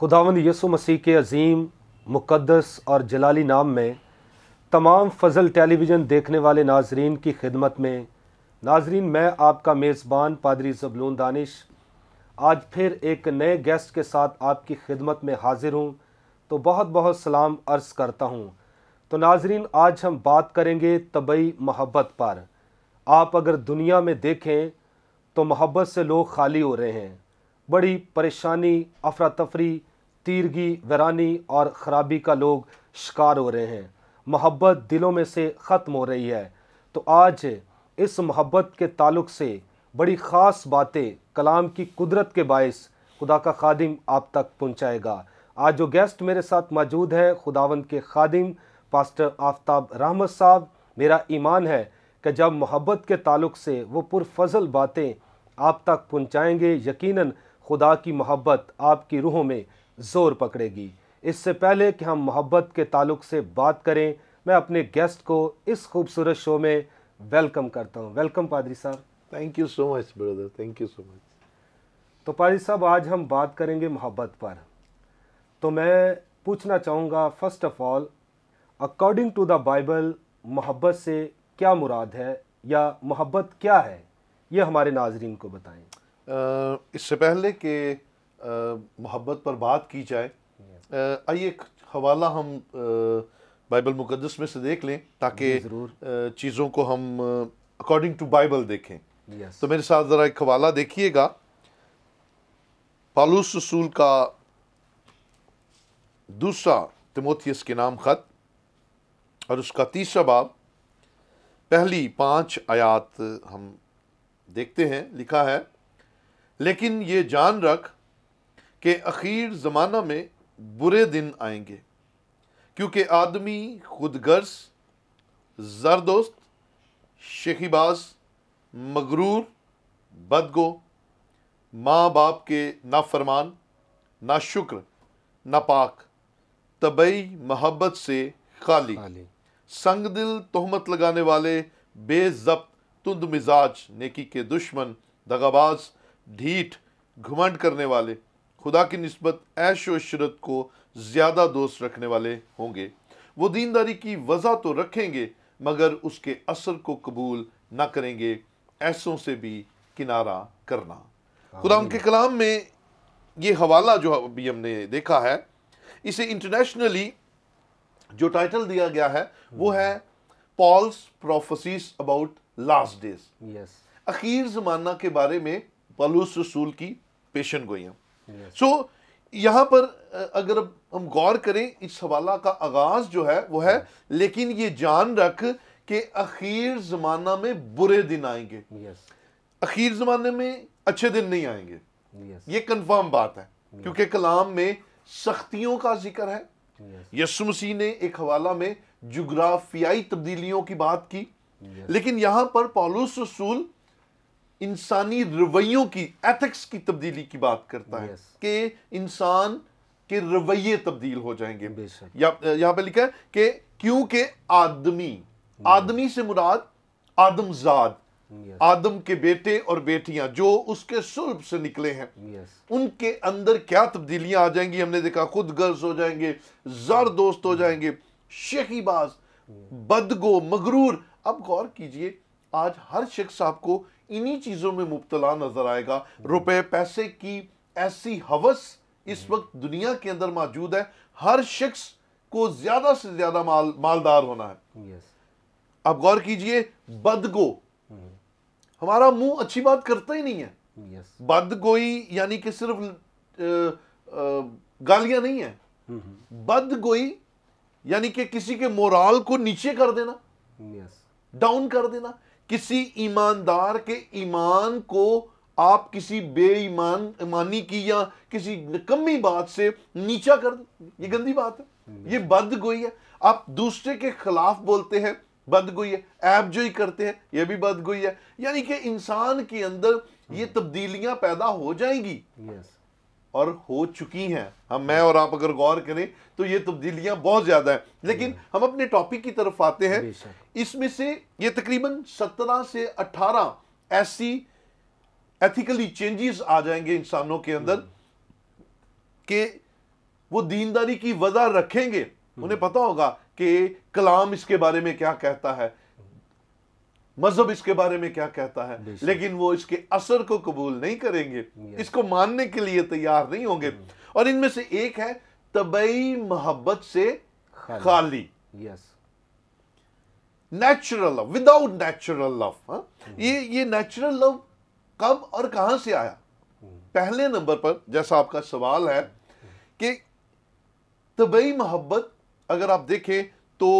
खुदावंद यसु मसीह के अजीम मुक़दस और जलाली नाम में तमाम फजल टेलीविज़न देखने वाले नाजरीन की खिदमत में नाजरीन मैं आपका मेज़बान पादरी जबलून दानिश आज फिर एक नए गेस्ट के साथ आपकी खिदमत में हाजिर हूँ तो बहुत बहुत सलाम अर्ज़ करता हूँ तो नाजरीन आज हम बात करेंगे तबई मोहब्बत पर आप अगर दुनिया में देखें तो मोहब्बत से लोग खाली हो रहे हैं बड़ी परेशानी अफरा तफरी तीरगी वरानी और ख़राबी का लोग शिकार हो रहे हैं मोहब्बत दिलों में से ख़त्म हो रही है तो आज इस मोहब्बत के ताल्लुक से बड़ी ख़ास बातें कलाम की कुदरत के बायस खुदा का खादिम आप तक पहुँचाएगा आज जो गेस्ट मेरे साथ मौजूद है खुदावंद के खादिम पास्टर आफ्ताब रहमत साहब मेरा ईमान है कि जब मोहब्बत के ताल्लुक से वो पुरफजल बातें आप तक पहुँचाएँगे यकीनन खुदा की मोहब्बत आपकी रूहों में ज़ोर पकड़ेगी इससे पहले कि हम मोहब्बत के ताल्लुक से बात करें मैं अपने गेस्ट को इस खूबसूरत शो में वेलकम करता हूँ वेलकम पादरी साहब thank you so much brother thank you so much तो पादरी साहब आज हम बात करेंगे मोहब्बत पर तो मैं पूछना चाहूँगा first of all according to the Bible मोहब्बत से क्या मुराद है या मोहब्बत क्या है ये हमारे नाजरीन को बताएं uh, इससे पहले कि मोहब्बत पर बात की जाए आइए एक हवाला हम बाइबल मुकदस में से देख लें ताकि चीज़ों को हम अकॉर्डिंग टू बाइबल देखें तो मेरे साथ ज़रा एक हवाला देखिएगा पालूस रसूल का दूसरा तिमोथियस के नाम ख़त और उसका तीसरा बाब पहली पांच आयात हम देखते हैं लिखा है लेकिन ये जान रख कि अखीर ज़माना में बुरे दिन आएंगे क्योंकि आदमी खुद खुदगर्ज ज़रदोस्त शेखीबाज मगरूर बदगो माँ बाप के नाफरमान ना शुक्र ना पाक तबई मोहब्बत से खाली, खाली। संग दिल तोहमत लगाने वाले बेजब्त तुंद मिजाज नेकी के दुश्मन दगाबाज ढीठ घुमंड करने वाले खुदा की नस्बत ऐश वशरत को ज़्यादा दोस्त रखने वाले होंगे वो दीनदारी की वजह तो रखेंगे मगर उसके असर को कबूल न करेंगे ऐसों से भी किनारा करना खुदा के कलाम में ये हवाला जो अभी हमने देखा है इसे इंटरनेशनली जो टाइटल दिया गया है वो हम्म। है Paul's prophecies about last days अखीर जमाना के बारे में पलूस रसूल की पेशन गोइयाँ सो so, यहाँ पर अगर हम गौर करें इस हवाला का आगाज जो है वो है लेकिन ये जान रख के अखीर जमाना में बुरे दिन आएंगे yes. अखीर जमाने में अच्छे दिन नहीं आएंगे yes. ये कंफर्म बात है yes. क्योंकि कलाम में सख्तियों का जिक्र है यसु मसीह ने एक हवाला में जुग्राफियाई तब्दीलियों की बात की लेकिन यहाँ पर पॉलुस रसूल इंसानी रवैयों की एथिक्स की तब्दीली की बात करता है कि इंसान के रवैये तब्दील हो जाएंगे यहां पर लिखा है कि क्योंकि आदमी hmm. आदमी से मुराद आदमजाद आदम के बेटे और बेटियां जो उसके सुल्ब से निकले हैं उनके अंदर क्या तब्दीलियां आ जाएंगी हमने देखा खुद गर्ज हो जाएंगे जर दोस्त हो hmm. जाएंगे शेखीबाज hmm. बदगो मगरूर अब गौर कीजिए आज हर शख्स आपको इन्हीं चीज़ों में मुबतला नज़र आएगा रुपए पैसे की ऐसी हवस इस हम्म। वक्त दुनिया के अंदर मौजूद है हर शख्स को ज़्यादा से ज़्यादा माल मालदार होना है आप गौर कीजिए बदगो हम्म। हमारा मुंह अच्छी बात करता ही नहीं है बदगोई यानी कि सिर्फ गालियां नहीं है हम्म, बदगोई यानी कि किसी के मोराल को नीचे कर देना डाउन कर देना किसी ईमानदार के ईमान को आप किसी बेईमान ईमानी की या किसी कमी बात से नीचा कर दो ये गंदी बात है ये बदगोई है आप दूसरे के खिलाफ बोलते हैं बदगोई है ऐप जो ही करते हैं यह भी बदगोई है यानी कि इंसान के अंदर ये हम्म। तब्दीलियां पैदा हो जाएंगी और हो चुकी हैं हम मैं और आप अगर गौर करें तो ये तब्दीलियां बहुत ज़्यादा हैं लेकिन हम्म। हम अपने टॉपिक की तरफ आते हैं इसमें से ये तकरीबन सत्रह से अठारह ऐसी एथिकली चेंजेस आ जाएंगे इंसानों के अंदर हम्म। कि वो दीनदारी की वजह रखेंगे हम्म। उन्हें पता होगा कि कलाम इसके बारे में क्या कहता है मजहब इसके बारे में क्या कहता है लेकिन वो इसके असर को कबूल नहीं करेंगे इसको मानने के लिए तैयार नहीं होंगे hmm। और इनमें से एक है तबई मोहब्बत से खाली yes natural love without natural love ये ये नेचुरल लव कब और कहां से आया hmm। पहले नंबर पर जैसा आपका सवाल है hmm। कि तबई मोहब्बत अगर आप देखें तो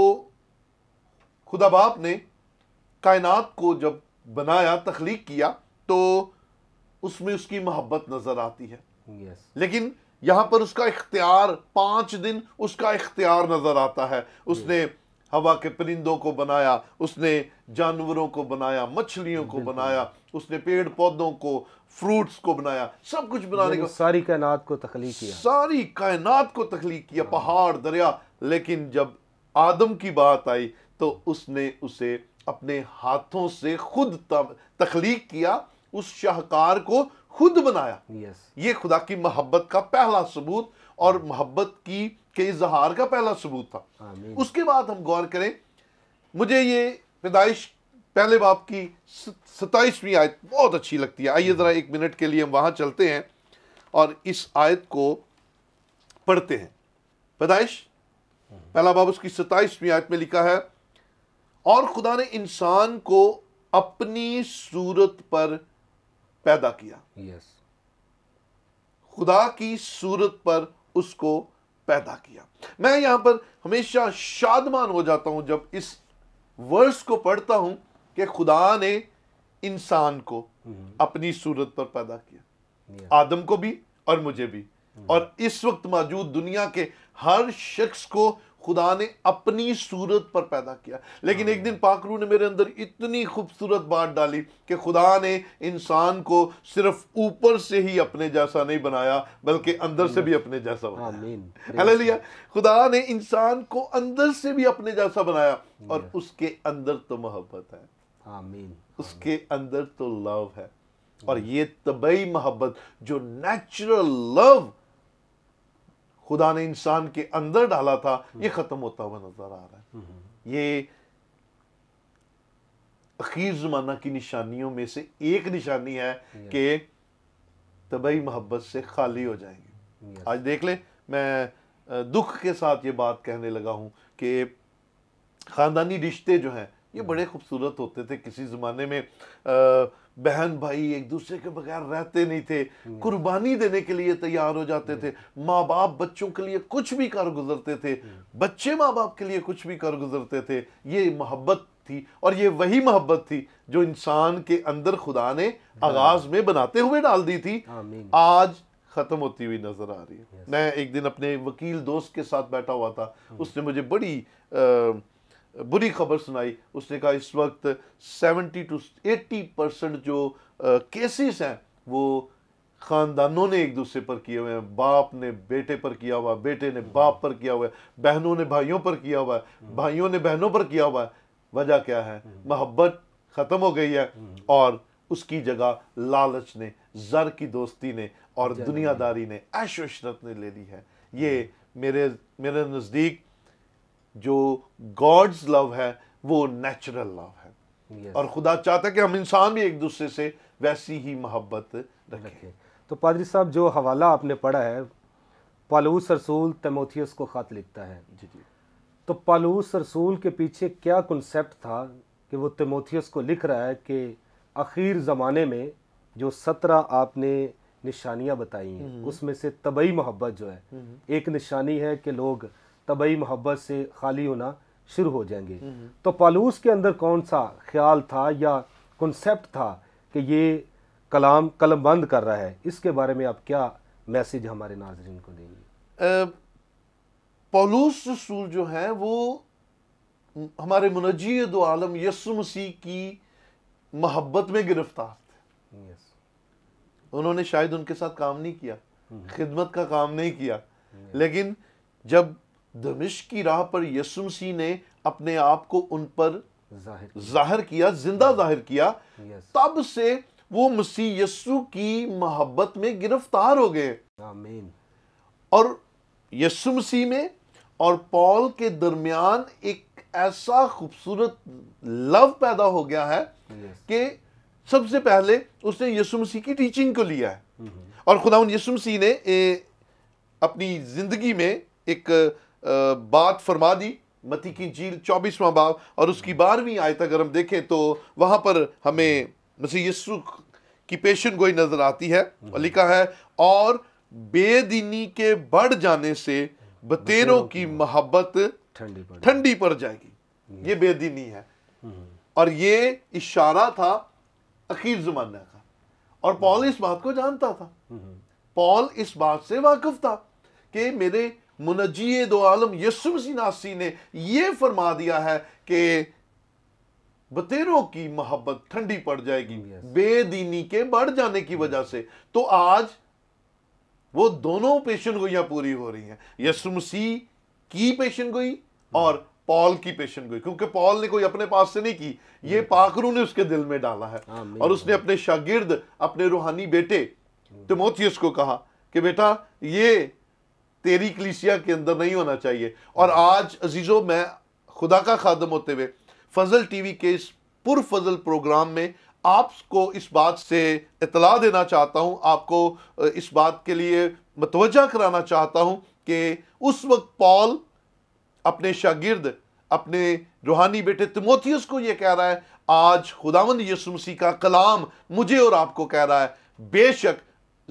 खुदा बाप ने कायनात को जब बनाया तख्लीक किया तो उसमें उसकी मोहब्बत नज़र आती है yes. लेकिन यहां पर उसका इख्तियार पांच दिन उसका इख्तियार नज़र आता है उसने yes. हवा के परिंदों को बनाया उसने जानवरों को बनाया मछलियों को बनाया उसने पेड़ पौधों को फ्रूट्स को बनाया सब कुछ बनाने को सारी कायनात को तख्लीक किया सारी कायनात को तख्लीक किया पहाड़ दरिया लेकिन जब आदम की बात आई तो उसने उसे अपने हाथों से खुद तख्लीक किया उस शाहकार को खुद बनाया yes. ये खुदा की मोहब्बत का पहला सबूत और मोहब्बत की के इजहार का पहला सबूत था Amen. उसके बाद हम गौर करें मुझे ये पैदाइश पहले बाप की सताइसवीं आयत बहुत अच्छी लगती है आइए ज़रा एक मिनट के लिए हम वहां चलते हैं और इस आयत को पढ़ते हैं पैदाइश पहला बाप उसकी सताइसवीं आयत में लिखा है और खुदा ने इंसान को अपनी सूरत पर पैदा किया yes. खुदा की सूरत पर उसको पैदा किया मैं यहां पर हमेशा शादमान हो जाता हूं जब इस वर्स को पढ़ता हूं कि खुदा ने इंसान को mm-hmm. अपनी सूरत पर पैदा किया आदम को भी और मुझे भी mm-hmm. और इस वक्त मौजूद दुनिया के हर शख्स को खुदा ने अपनी सूरत पर पैदा किया लेकिन एक दिन पाखरू ने मेरे अंदर इतनी खूबसूरत बात डाली कि खुदा ने इंसान को सिर्फ ऊपर से ही अपने जैसा नहीं बनाया बल्कि अंदर से भी अपने जैसा बनाया लिया खुदा ने इंसान को अंदर से भी अपने जैसा बनाया और उसके अंदर तो मोहब्बत है आमीन उसके अंदर तो लव है और ये तबई मोहब्बत जो नेचुरल लव खुदा ने इंसान के अंदर डाला था ये खत्म होता हुआ नजर आ रहा है हम्म, हम्म। ये अखीर जमाना की निशानियों में से एक निशानी है कि तबई मोहब्बत से खाली हो जाएंगे आज देख ले मैं दुख के साथ ये बात कहने लगा हूं कि ख़ानदानी रिश्ते जो हैं ये हम्म। बड़े खूबसूरत होते थे किसी ज़माने में आ, बहन भाई एक दूसरे के बगैर रहते नहीं थे कुर्बानी देने के लिए तैयार हो जाते थे माँ बाप बच्चों के लिए कुछ भी कर गुजरते थे बच्चे माँ बाप के लिए कुछ भी कर गुजरते थे ये मोहब्बत थी और ये वही मोहब्बत थी जो इंसान के अंदर खुदा ने आगाज में बनाते हुए डाल दी थी आज ख़त्म होती हुई नज़र आ रही है मैं एक दिन अपने वकील दोस्त के साथ बैठा हुआ था हम्म। उसने मुझे बड़ी आ, बुरी खबर सुनाई उसने कहा इस वक्त 70 टू 80 परसेंट जो केसेस हैं वो ख़ानदानों ने एक दूसरे पर किए हुए हैं बाप ने बेटे पर किया हुआ बेटे ने बाप पर किया हुआ है बहनों ने भाइयों पर किया हुआ है हम्म। भाइयों ने बहनों पर किया हुआ है वजह क्या है हम्म। मोहब्बत ख़त्म हो गई है हम्म। और उसकी जगह लालच ने जर की दोस्ती ने और दुनियादारी ने ऐशरत ने ले ली है ये मेरे मेरे नज़दीक जो गॉड्स लव है वो नेचुरल लव है yes. और खुदा चाहता है कि हम इंसान भी एक दूसरे से वैसी ही मोहब्बत रखें तो पादरी साहब जो हवाला आपने पढ़ा है पालूस रसूल तमोथियस को ख़त लिखता है जी जी तो पालूस रसूल के पीछे क्या कंसेप्ट था कि वो तमोथियस को लिख रहा है कि आखिर ज़माने में जो सत्रह आपने निशानियाँ बताई हैं हम्म। उसमें से तबई मोहब्बत जो है हम्म। एक निशानी है कि लोग तबई मोहब्बत से खाली होना शुरू हो जाएंगे हम्म, हम्म। तो पालूस के अंदर कौन सा ख्याल था या कन्सेप्ट था कि ये कलाम कलम बंद कर रहा है इसके बारे में आप क्या मैसेज हमारे नाजरन को देंगे पौलूस रसूल जो हैं वो हमारे मुनजी दो आलम यसु मसीह की मोहब्बत में गिरफ्तार थे yes. उन्होंने शायद उनके साथ काम नहीं किया हम्म। खिदमत का काम नहीं किया लेकिन जब दमिश की राह पर यसु मसीह ने अपने आप को उन पर जाहिर किया जिंदा जाहिर किया हाँ। तब से वो मसीह यसु की मोहब्बत में गिरफ्तार हो गए और यसु मसीह में और पॉल के दरमियान एक ऐसा खूबसूरत लव पैदा हो गया है कि सबसे पहले उसने यसु मसीह की टीचिंग को लिया है हम्म। और खुदा यसु मसीह ने ए, अपनी जिंदगी में एक बात फरमा दी मती की झील चौबीसवां बाब और उसकी बारहवीं आयत अगर हम देखें तो वहाँ पर हमें मसीह यस्सु की पेशन गोई नज़र आती है हम्म। और लिखा है और बेदिनी के बढ़ जाने से बतेरों की मोहब्बत ठंडी पड़ जाएगी हम्म। ये बेदिनी है हम्म। और ये इशारा था अखीर जमाना का और पॉल इस बात को जानता था पॉल इस बात से वाकिफ था कि मेरे मुनजी दो आलम यसु नासी ने यह फरमा दिया है कि बतेरों की मोहब्बत ठंडी पड़ जाएगी yes. बेदीनी के बढ़ जाने की वजह से तो आज वो दोनों पेशन गोईया पूरी हो रही हैं यसु मसीह की पेशन गोई और hmm. पॉल की पेशन गोई क्योंकि पॉल ने कोई अपने पास से नहीं की ये hmm. पाखरू ने उसके दिल में डाला है और उसने अपने शागिर्द अपने रूहानी बेटे hmm. तिमोथियस को कहा कि बेटा ये तेरी कलीसिया के अंदर नहीं होना चाहिए और आज अजीज़ों मैं खुदा का खादम होते हुए फजल टीवी के इस पुरफजल प्रोग्राम में आपको इस बात से इतला देना चाहता हूँ आपको इस बात के लिए मतवजा कराना चाहता हूँ कि उस वक्त पॉल अपने शागिर्द अपने रूहानी बेटे तिमोथियस को यह कह रहा है आज खुदावंद यसुमसी का कलाम मुझे और आपको कह रहा है बेशक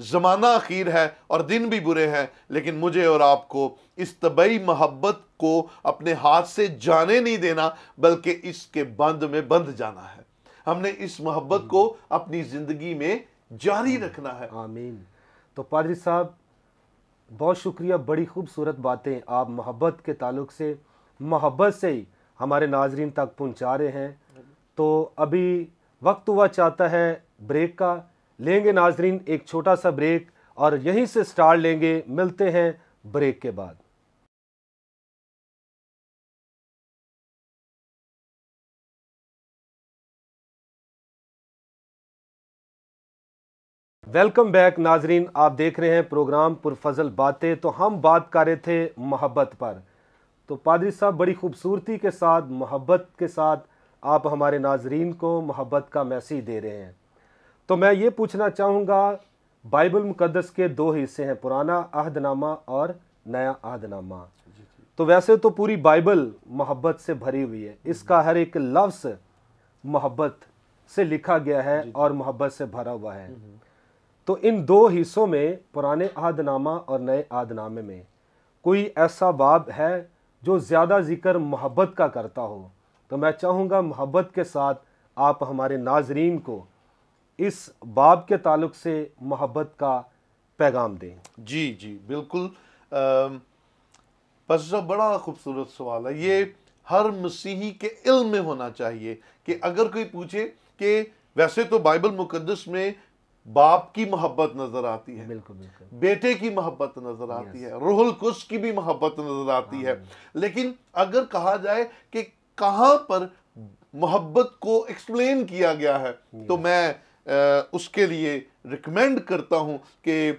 ज़माना अखीर है और दिन भी बुरे हैं लेकिन मुझे और आपको इस तबई मोहब्बत को अपने हाथ से जाने नहीं देना बल्कि इसके बंद में बंद जाना है हमने इस मोहब्बत को अपनी ज़िंदगी में जारी रखना है आमीन तो पादरी साहब बहुत शुक्रिया बड़ी खूबसूरत बातें आप मोहब्बत के ताल्लुक से मोहब्बत से ही हमारे नाजरीन तक पहुँचा रहे हैं तो अभी वक्त हुआ चाहता है ब्रेक का लेंगे नाजरीन एक छोटा सा ब्रेक और यहीं से स्टार्ट लेंगे मिलते हैं ब्रेक के बाद वेलकम बैक नाजरीन आप देख रहे हैं प्रोग्राम पुरफजल बातें तो हम बात कर रहे थे मोहब्बत पर तो पादरी साहब बड़ी खूबसूरती के साथ मोहब्बत के साथ आप हमारे नाजरीन को मोहब्बत का मैसेज दे रहे हैं तो मैं ये पूछना चाहूँगा बाइबल मुकदस के दो हिस्से हैं पुराना आहदनामा और नया आहदनामा तो वैसे तो पूरी बाइबल मोहब्बत से भरी हुई है इसका हर एक लफ्स मोहब्बत से लिखा गया है और मोहब्बत से भरा हुआ है हम्म, हम्म। तो इन दो हिस्सों में पुराने आहदनामा और नए आहदनामे में कोई ऐसा बाब है जो ज़्यादा जिक्र मोहब्बत का करता हो तो मैं चाहूँगा मोहब्बत के साथ आप हमारे नाजरीन को इस बाब के ताल्लुक से मोहब्बत का पैगाम दें जी जी बिल्कुल बस बड़ा खूबसूरत सवाल है ये हर मसीही के इल्म में होना चाहिए कि अगर कोई पूछे कि वैसे तो बाइबल मुकदस में बाप की मोहब्बत नजर आती है बिल्कुल बिल्कुल बेटे की मोहब्बत नजर आती है रोहल कुश की भी मोहब्बत नजर आती है हाँ। लेकिन अगर कहा जाए कि कहाँ पर मोहब्बत को एक्सप्लेन किया गया है तो मैं उसके लिए रिकमेंड करता हूं कि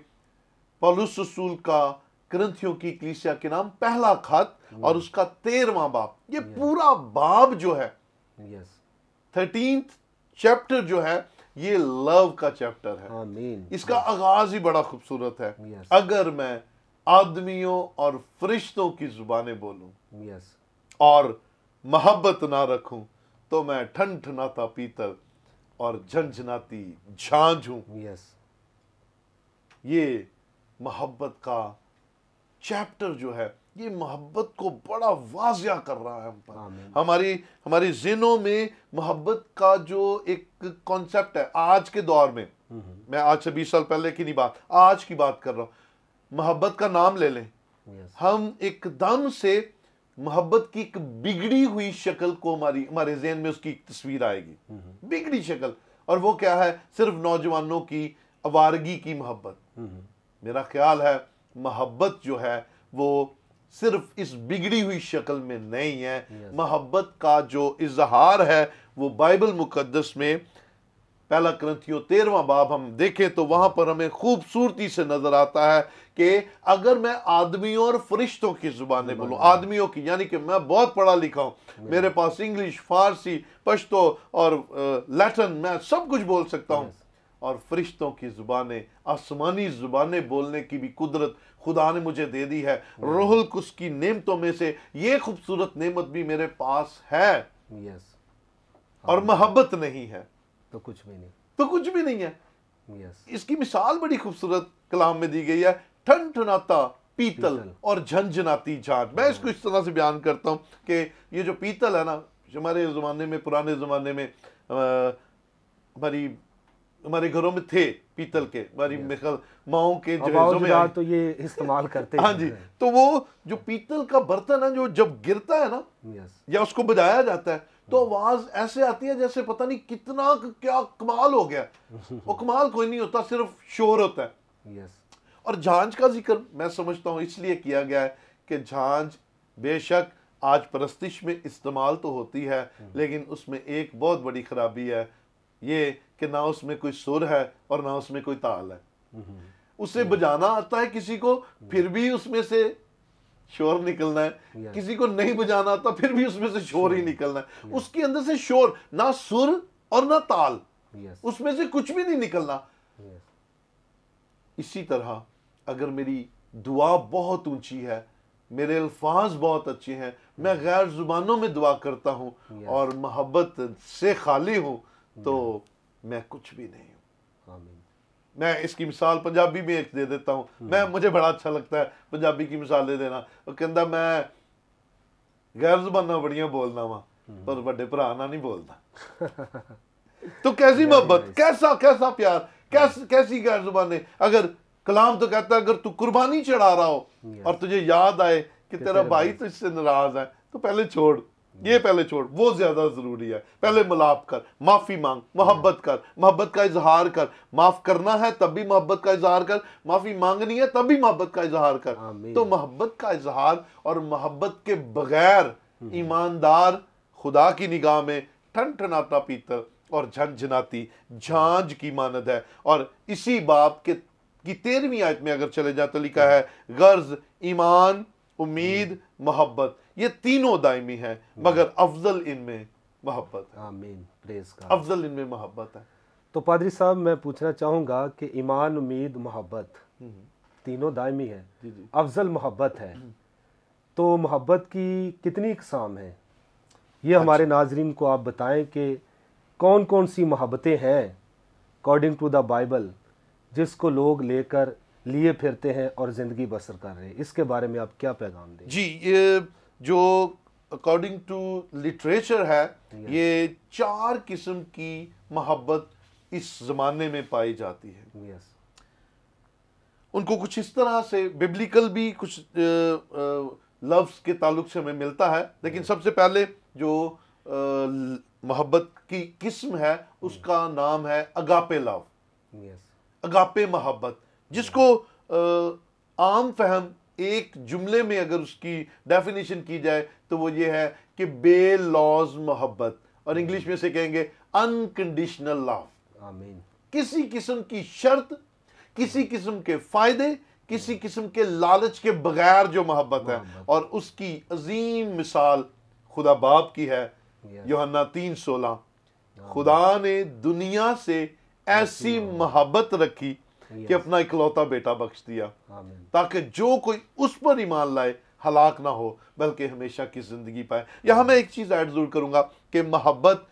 पॉलुस रसूल का ग्रंथियों की क्लिसिया के नाम पहला खत hmm. और उसका तेरवा बाप ये पूरा बाब जो है थर्टीन चैप्टर जो है ये लव का चैप्टर है इसका आगाज ही बड़ा खूबसूरत है अगर मैं आदमियों और फरिश्तों की जुबानें बोलूं और मोहब्बत ना रखूं तो मैं ना था पीतर और झंझनाती झांझू यस ये मोहब्बत का चैप्टर जो है ये मोहब्बत को बड़ा वाजिया कर रहा है हम पर हमारी हमारी जिनों में मोहब्बत का जो एक कॉन्सेप्ट है आज के दौर में mm-hmm. मैं आज से बीस साल पहले की नहीं बात आज की बात कर रहा हूं मोहब्बत का नाम ले लें हम एकदम से मोहब्बत की एक बिगड़ी हुई शक्ल को हमारी हमारे जहन में उसकी एक तस्वीर आएगी बिगड़ी शक्ल और वो क्या है सिर्फ नौजवानों की अवारगी की मोहब्बत मेरा ख्याल है मोहब्बत जो है वो सिर्फ इस बिगड़ी हुई शक्ल में नहीं है मोहब्बत का जो इजहार है वो बाइबल मुकदस में पहला ग्रंथियों तेरवा बाब हम देखें तो वहां पर हमें खूबसूरती से नजर आता है कि अगर मैं आदमियों और फरिश्तों की जुबान बोलूँ आदमियों की यानी कि मैं बहुत पढ़ा लिखा हूँ मेरे पास इंग्लिश फारसी पश्तो और लैटिन मैं सब कुछ बोल सकता हूँ और फरिश्तों की जुबान आसमानी जुबान बोलने की भी कुदरत खुदा ने मुझे दे दी है रोहल कु की नियमतों में से ये खूबसूरत नियमत भी मेरे पास है और हाँ। मोहब्बत नहीं है तो कुछ भी नहीं तो कुछ भी नहीं है yes. इसकी मिसाल बड़ी खूबसूरत कलाम में दी गई है ठन ठनाता पीतल, पीतल और झंझनाती झाट मैं इसको इस तरह से बयान करता हूँ कि ये जो पीतल है ना हमारे ज़माने में पुराने ज़माने में हमारी हमारे घरों में थे पीतल के हमारी माओ के में तो ये इस्तेमाल करते हाँ जी तो वो जो पीतल का बर्तन है जो जब गिरता है ना या उसको बजाया जाता है तो आवाज ऐसे आती है जैसे पता नहीं कितना क्या कमाल हो गया वो कमाल कोई नहीं होता सिर्फ शोर होता है yes. और झांझ का जिक्र मैं समझता हूँ इसलिए किया गया है कि झांझ बेशक आज परस्तिश में इस्तेमाल तो होती है लेकिन उसमें एक बहुत बड़ी खराबी है ये कि ना उसमें कोई सुर है और ना उसमें कोई ताल है हम्म। उसे बजाना आता है किसी को फिर भी उसमें से शोर निकलना है किसी को नहीं बजाना आता फिर भी उसमें से शोर ही निकलना है उसके अंदर से शोर ना सुर और ना ताल उसमें से कुछ भी नहीं निकलना इसी तरह अगर मेरी दुआ बहुत ऊंची है मेरे अल्फाज बहुत अच्छे हैं मैं गैर जुबानों में दुआ करता हूं और मोहब्बत से खाली हूं तो मैं कुछ भी नहीं हूं मैं इसकी मिसाल पंजाबी में एक दे देता हूँ हम्म। मैं मुझे बड़ा अच्छा लगता है पंजाबी की मिसाल दे देना और कहता मैं गैर जबाना बड़िया बोलना वा हम्म। पर वे भरा ना नहीं बोलता तो कैसी मोहब्बत कैसा कैसा प्यार हम्म। कैस, कैसी गैर जुबाने अगर कलाम तो कहता है अगर तू कुर्बानी चढ़ा रहा हो और तुझे याद आए कि तेरा भाई तुझसे नाराज है तो पहले छोड़ ये पहले छोड़ वो ज्यादा जरूरी है पहले मिलाप कर माफी मांग मोहब्बत कर मोहब्बत का इजहार कर माफ करना है तब भी मोहब्बत का इजहार कर माफी मांगनी है तब भी मोहब्बत का इजहार कर तो मोहब्बत का इजहार और मोहब्बत के बगैर हम्म। ईमानदार खुदा की निगाह में ठन ठनाता पीतल और झंझनाती झांझ की मानद है और इसी बाप के की तेरहवीं आयत में अगर चले जाए तो लिखा है गर्ज ईमान उम्मीद हम्म। मोहब्बत ये तीनों दायमी है मगर अफजल इनमें मोहब्बत है आमीन प्रेज का अफजल इनमें मोहब्बत है तो पादरी साहब मैं पूछना चाहूंगा कि ईमान उम्मीद मोहब्बत हम्म। तीनों दायमी है अफजल मोहब्बत है हम्म। तो मोहब्बत की कितनी इकसाम है ये अच्छा। हमारे नाजरीन को आप बताएं कि कौन कौन सी मोहब्बतें हैं अकॉर्डिंग टू द बाइबल जिसको लोग लेकर लिए फिरते हैं और ज़िंदगी बसर कर रहे हैं इसके बारे में आप क्या पैगाम दें जी ये जो अकॉर्डिंग टू लिटरेचर है ये चार किस्म की मोहब्बत इस जमाने में पाई जाती है yes. उनको कुछ इस तरह से बिब्लिकल भी कुछ लव्स के ताल्लुक से हमें मिलता है लेकिन सबसे पहले जो मोहब्बत की किस्म है उसका नाम है अगापे लव yes. अगापे मोहब्बत जिसको आ, आम फहम एक जुमले में अगर उसकी डेफिनेशन की जाए तो वो ये है कि बे लॉज मोहब्बत और हम्म। इंग्लिश में से कहेंगे अनकंडीशनल लव किसी किस्म की शर्त किसी किस्म के फायदे किसी हम्म। किस्म के लालच के बगैर जो मोहब्बत है और उसकी अजीम मिसाल खुदा बाप की है योहना तीन सोलह खुदा ने दुनिया से ऐसी मोहब्बत रखी कि अपना इकलौता बेटा बख्श दिया ताकि जो कोई उस पर ईमान लाए हलाक ना हो बल्कि हमेशा की ज़िंदगी पाए यहां मैं एक चीज़ ऐड ज़रूर करूंगा कि मोहब्बत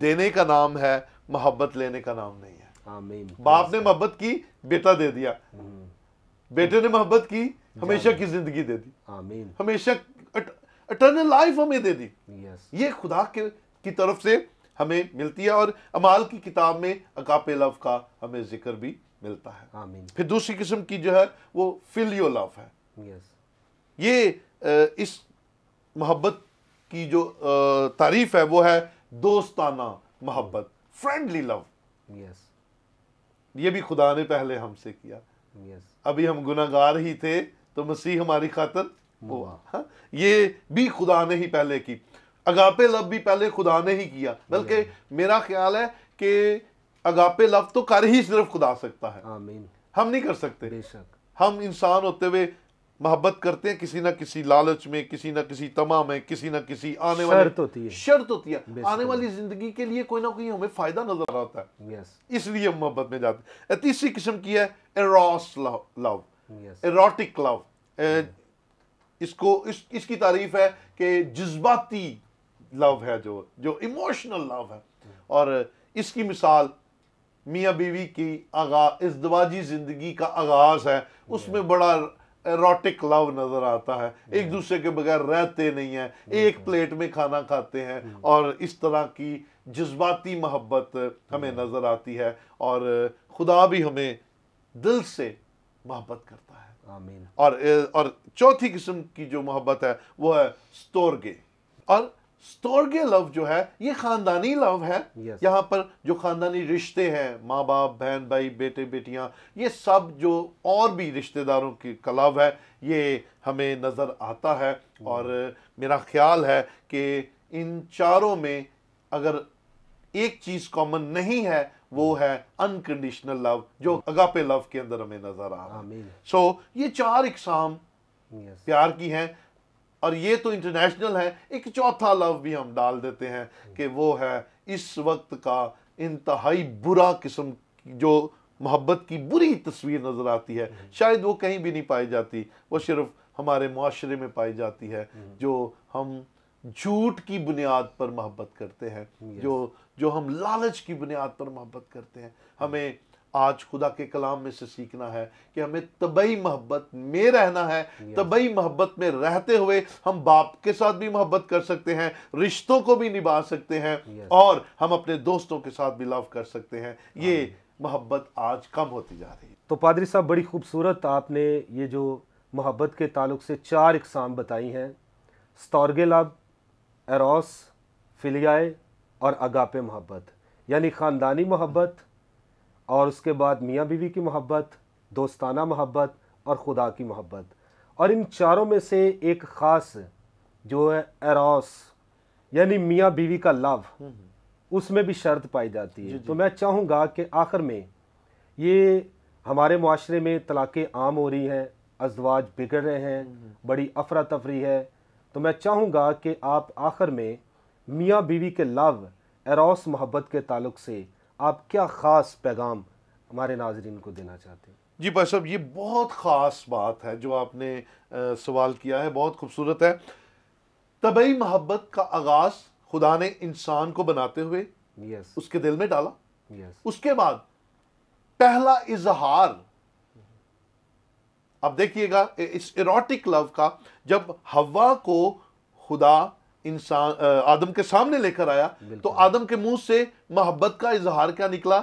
देने का नाम है मोहब्बत लेने का नाम नहीं है बाप ने मोहब्बत की बेटा दे दिया mm-hmm. बेटे ने मोहब्बत की हमेशा की जिंदगी दे दी आमीन हमेशा अटर्नल लाइफ हमें दे दी यस ये खुदा के की तरफ से हमें मिलती है और अमाल की किताब में अकापे लव का हमें जिक्र भी मिलता है आमीन फिर दूसरी किस्म की जो है वो फिल यो लव है यस ये इस मोहब्बत की जो तारीफ है वो है दोस्ताना मोहब्बत फ्रेंडली लव यस ये भी खुदा ने पहले हमसे किया यस अभी हम गुनागार ही थे तो मसीह हमारी खातर हुआ हाँ, ये भी खुदा ने ही पहले की अगापे लव भी पहले खुदा ने ही किया बल्कि मेरा ख्याल है कि अगापे लव तो कर ही सिर्फ खुदा सकता है आमीन हम नहीं कर सकते बेशक हम इंसान होते हुए मोहब्बत करते हैं किसी ना किसी लालच में किसी ना किसी तमा में किसी ना किसी आने वाली शर्त होती है शर्त होती है आने वाली जिंदगी के लिए कोई ना कोई हमें फायदा नजर आता है इसलिए हम मोहब्बत में जाते हैं तीसरी किस्म की है एरोस लव एरोटिक लव इसको इस, इसकी तारीफ है कि जज्बाती लव है जो जो इमोशनल लव है और इसकी मिसाल मियाँ बीवी की आगा दवाजी ज़िंदगी का आगाज़ है उसमें बड़ा एरोटिक लव नज़र आता है एक दूसरे के बगैर रहते नहीं हैं एक प्लेट में खाना खाते हैं और इस तरह की जज्बाती मोहब्बत हमें नज़र आती है और खुदा भी हमें दिल से मोहब्बत करता है आमीन और और चौथी किस्म की जो मोहब्बत है वो है स्तोरगे और स्टोर्गे लव जो है ये खानदानी लव है yes. यहाँ पर जो खानदानी रिश्ते हैं माँ बाप बहन भाई बेटे बेटियाँ ये सब जो और भी रिश्तेदारों की कलाव है ये हमें नज़र आता है hmm. और मेरा ख्याल है कि इन चारों में अगर एक चीज़ कॉमन नहीं है वो hmm. है अनकंडीशनल लव जो अगापे hmm. लव के अंदर हमें नज़र आ रहा है सो so, ये चार इकसाम yes. प्यार की हैं और ये तो इंटरनेशनल है एक चौथा लव भी हम डाल देते हैं कि वो है इस वक्त का इंतहाई बुरा किस्म जो मोहब्बत की बुरी तस्वीर नज़र आती है हम्म। शायद वो कहीं भी नहीं पाई जाती वो सिर्फ हमारे माशरे में पाई जाती है हम्म। जो हम झूठ की बुनियाद पर मोहब्बत करते हैं जो जो हम लालच की बुनियाद पर मोहब्बत करते हैं हम्म। हमें आज खुदा के कलाम में से सीखना है कि हमें तबई मोहब्बत में रहना है तबई मोहब्बत में रहते हुए हम बाप के साथ भी मोहब्बत कर सकते हैं रिश्तों को भी निभा सकते हैं और हम अपने दोस्तों के साथ भी लव कर सकते हैं ये मोहब्बत आज कम होती जा रही है तो पादरी साहब बड़ी खूबसूरत आपने ये जो मोहब्बत के ताल्लुक से चार इकसाम बताई हैं स्तौरगे लब एरोस फिलियाए और अगापे मोहब्बत यानी ख़ानदानी मोहब्बत और उसके बाद मियाँ बीवी की मोहब्बत दोस्ताना मोहब्बत और खुदा की मोहब्बत और इन चारों में से एक ख़ास जो है एरोस यानी मियाँ बीवी का लव हम्म, हम्म। उसमें भी शर्त पाई जाती है तो मैं चाहूँगा कि आखिर में ये हमारे माशरे में तलाक़ें आम हो रही हैं अजवाज बिगड़ रहे हैं हम्म, बड़ी अफरा तफरी है तो मैं चाहूँगा कि आप आखिर में मियाँ बीवी के लव एरोस मोहब्बत के ताल्लुक से आप क्या ख़ास पैगाम हमारे नाजरन को देना चाहते हैं जी भाई साहब ये बहुत ख़ास बात है जो आपने आ, सवाल किया है बहुत खूबसूरत है तबई मोहब्बत का आगाज़ खुदा ने इंसान को बनाते हुए yes. उसके दिल में डाला yes. उसके बाद पहला इजहार आप देखिएगा इस इरोटिक लव का जब हवा को खुदा इंसान आदम के सामने लेकर आया तो आदम के मुंह से मोहब्बत का इजहार क्या निकला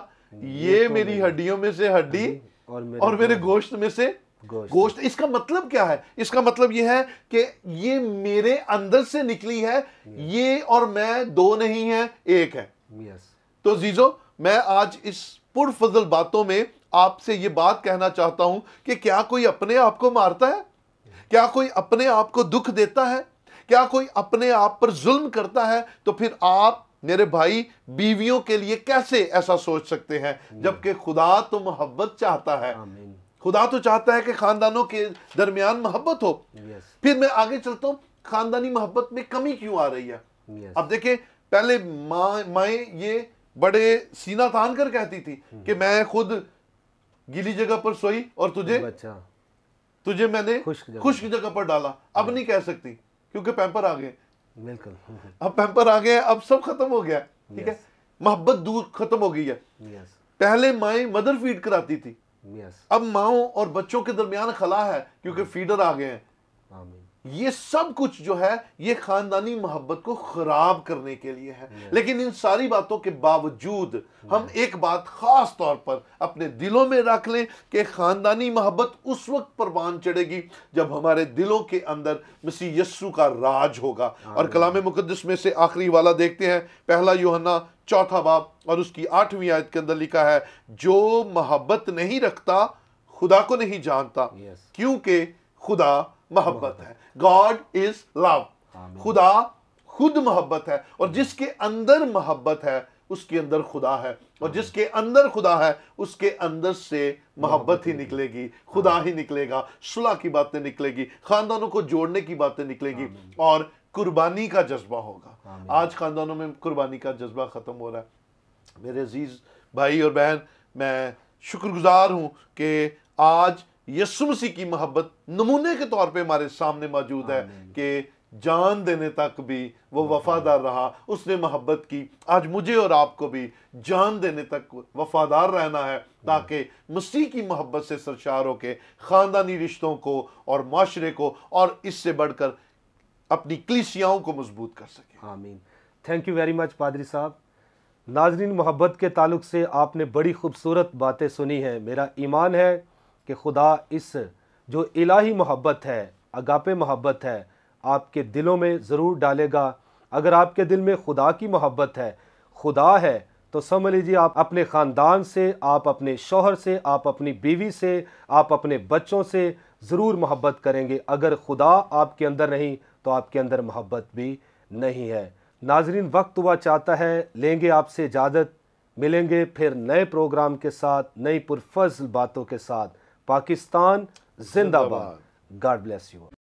ये तो मेरी हड्डियों में से हड्डी और मेरे, और मेरे गोश्त में से गोश्त।, गोश्त इसका मतलब क्या है इसका मतलब यह है कि ये मेरे अंदर से निकली है ये और मैं दो नहीं है एक है तो जीजो मैं आज इस पुरफजल बातों में आपसे ये बात कहना चाहता हूं कि क्या कोई अपने आप को मारता है क्या कोई अपने आप को दुख देता है क्या कोई अपने आप पर जुल्म करता है तो फिर आप मेरे भाई बीवियों के लिए कैसे ऐसा सोच सकते हैं जबकि खुदा तो मोहब्बत चाहता है खुदा तो चाहता है कि खानदानों के दरमियान मोहब्बत हो फिर मैं आगे चलता हूं खानदानी मोहब्बत में कमी क्यों आ रही है अब देखें पहले माए ये बड़े सीना तान कर कहती थी hmm। कि मैं खुद गीली जगह पर सोई और तुझे अच्छा। तुझे मैंने खुश्क जगह पर डाला अब hmm। नहीं कह सकती क्योंकि पैम्पर आ गए बिल्कुल अब पैम्पर आ गए अब सब खत्म हो गया ठीक है मोहब्बत दूर खत्म हो गई है पहले माए मदर फीड कराती थी अब माओ और बच्चों के दरमियान खला है क्योंकि फीडर आ गए हैं ये सब कुछ जो है ये खानदानी मोहब्बत को खराब करने के लिए है लेकिन इन सारी बातों के बावजूद हम एक बात खास तौर पर अपने दिलों में रख लें कि खानदानी मोहब्बत उस वक्त परवान चढ़ेगी जब हमारे दिलों के अंदर मसी यस्सु का राज होगा और कलाम मुकदस में से आखिरी वाला देखते हैं पहला योहना चौथा बाब और उसकी आठवीं आयत के अंदर लिखा है जो मोहब्बत नहीं रखता खुदा को नहीं जानता क्योंकि खुदा मोहब्बत है गॉड इज लव खुदा खुद मोहब्बत है और जिसके अंदर मोहब्बत है उसके अंदर खुदा है और जिसके अंदर खुदा है उसके अंदर से मोहब्बत ही निकलेगी खुदा ही निकलेगा सुलह की बातें निकलेगी खानदानों को जोड़ने की बातें निकलेगी और कुर्बानी का जज्बा होगा आज खानदानों में कुर्बानी का जज्बा ख़त्म हो रहा है मेरे अजीज़ भाई और बहन मैं शुक्रगुजार हूँ कि आज यसु मसीह की मोहब्बत नमूने के तौर पे हमारे सामने मौजूद है कि जान देने तक भी वो वफादार रहा उसने मोहब्बत की आज मुझे और आपको भी जान देने तक वफादार रहना है ताकि मसीह की मोहब्बत से सरशार होकर ख़ानदानी रिश्तों को और माशरे को और इससे बढ़कर अपनी क्लिसियाओं को मजबूत कर सके आमीन थैंक यू वेरी मच पादरी साहब नाजरीन मोहब्बत के ताल्लुक से आपने बड़ी खूबसूरत बातें सुनी हैं मेरा ईमान है कि खुदा इस जो इलाही मोहब्बत है अगापे मोहब्बत है आपके दिलों में ज़रूर डालेगा अगर आपके दिल में खुदा की मोहब्बत है खुदा है तो समझ लीजिए आप अपने ख़ानदान से आप अपने शोहर से आप अपनी बीवी से आप अपने बच्चों से ज़रूर मोहब्बत करेंगे अगर खुदा आपके अंदर नहीं तो आपके अंदर मोहब्बत भी नहीं है नाजरीन वक्त हुआ चाहता है लेंगे आपसे इजाज़त मिलेंगे फिर नए प्रोग्राम के साथ नई पुरफजल बातों के साथ Pakistan Zindabad. God bless you.